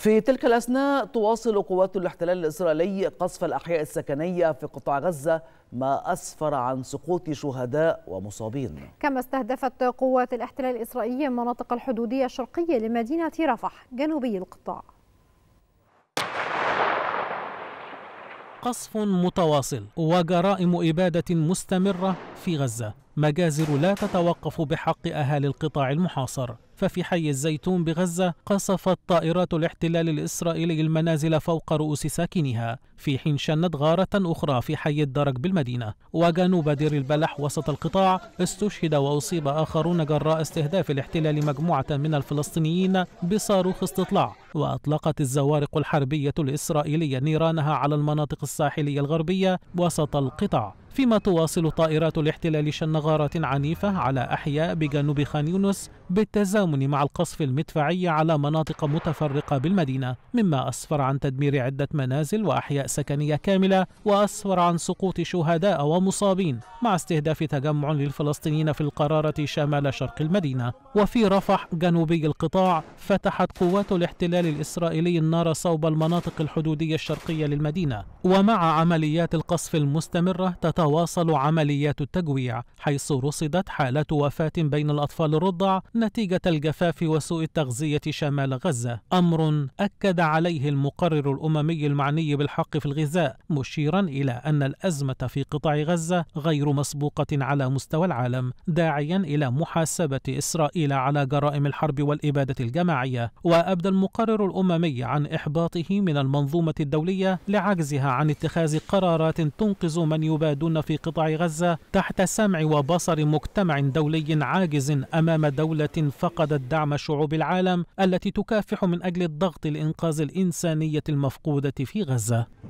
في تلك الأثناء تواصل قوات الاحتلال الإسرائيلي قصف الأحياء السكنية في قطاع غزة ما أسفر عن سقوط شهداء ومصابين كما استهدفت قوات الاحتلال الإسرائيلي المناطق الحدودية الشرقية لمدينة رفح جنوبي القطاع قصف متواصل وجرائم إبادة مستمرة في غزة مجازر لا تتوقف بحق أهالي القطاع المحاصر ففي حي الزيتون بغزة قصفت طائرات الاحتلال الإسرائيلي المنازل فوق رؤوس ساكنها في حين شنت غارة أخرى في حي الدرج بالمدينة وجنوب دير البلح وسط القطاع استشهد وأصيب آخرون جراء استهداف الاحتلال مجموعة من الفلسطينيين بصاروخ استطلاع وأطلقت الزوارق الحربية الإسرائيلية نيرانها على المناطق الساحلية الغربية وسط القطاع فيما تواصل طائرات الاحتلال شن غارات عنيفة على أحياء بجنوب خان يونس بالتزامن مع القصف المدفعي على مناطق متفرقة بالمدينة مما أسفر عن تدمير عدة منازل وأحياء سكنية كاملة وأسفر عن سقوط شهداء ومصابين مع استهداف تجمع للفلسطينيين في القرارة شمال شرق المدينة وفي رفح جنوبي القطاع فتحت قوات الاحتلال الإسرائيلي النار صوب المناطق الحدودية الشرقية للمدينة ومع عمليات القصف المستمرة تتوقع تتواصل عمليات التجويع حيث رصدت حالات وفاة بين الأطفال الرضع نتيجة الجفاف وسوء التغذية شمال غزة أمر أكد عليه المقرر الأممي المعني بالحق في الغذاء مشيرا إلى أن الأزمة في قطاع غزة غير مسبوقة على مستوى العالم داعيا إلى محاسبة إسرائيل على جرائم الحرب والإبادة الجماعية وأبدى المقرر الأممي عن إحباطه من المنظومة الدولية لعجزها عن اتخاذ قرارات تنقذ من يبادون المسؤولون في قطاع غزة تحت سمع وبصر مجتمع دولي عاجز أمام دولة فقدت دعم شعوب العالم التي تكافح من أجل الضغط لإنقاذ الإنسانية المفقودة في غزة